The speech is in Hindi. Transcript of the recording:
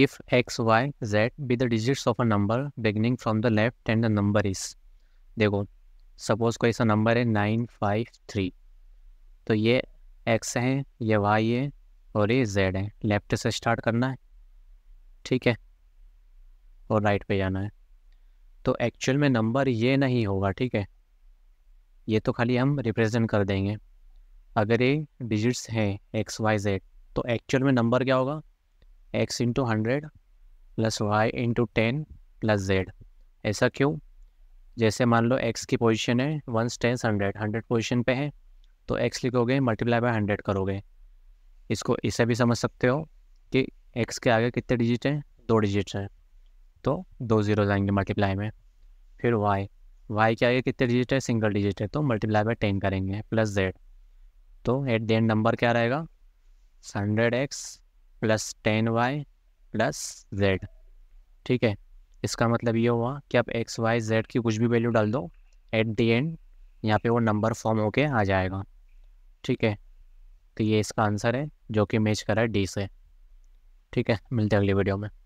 if X Y Z be the digits of a number beginning from the left end the number is देखो सपोज कोई सा नंबर है नाइन फाइव थ्री तो ये एक्स है ये वाई है और ये जेड है लेफ्ट से स्टार्ट करना है ठीक है और राइट पे जाना है तो एक्चुअल में नंबर ये नहीं होगा ठीक है ये तो खाली हम रिप्रेजेंट कर देंगे अगर ये डिजिट्स हैं एक्स वाई जेड तो एक्चुअल में नंबर क्या होगा X into hundred plus Y into ten plus Z ऐसा क्यों जैसे मान लो एक्स की पोजीशन है one tens hundred hundred position पे है तो एक्स लिखोगे मल्टीप्लाई बाय हंड्रेड करोगे इसको इसे भी समझ सकते हो कि एक्स के आगे कितने डिजिट हैं दो डिजिट हैं तो दो जीरो जाएंगे मल्टीप्लाई में फिर वाई वाई के आगे कितने डिजिट है सिंगल डिजिट है तो मल्टीप्लाई बाय टेन करेंगे प्लस जेड तो एट द एंड नंबर क्या रहेगा hundred X plus ten Y plus Z ठीक है इसका मतलब ये हुआ कि आप एक्स वाई जेड की कुछ भी वैल्यू डाल दो एट दी एंड यहाँ पे वो नंबर फॉर्म होके आ जाएगा ठीक है तो ये इसका आंसर है जो कि मैच करा है डी से ठीक है मिलते हैं अगली वीडियो में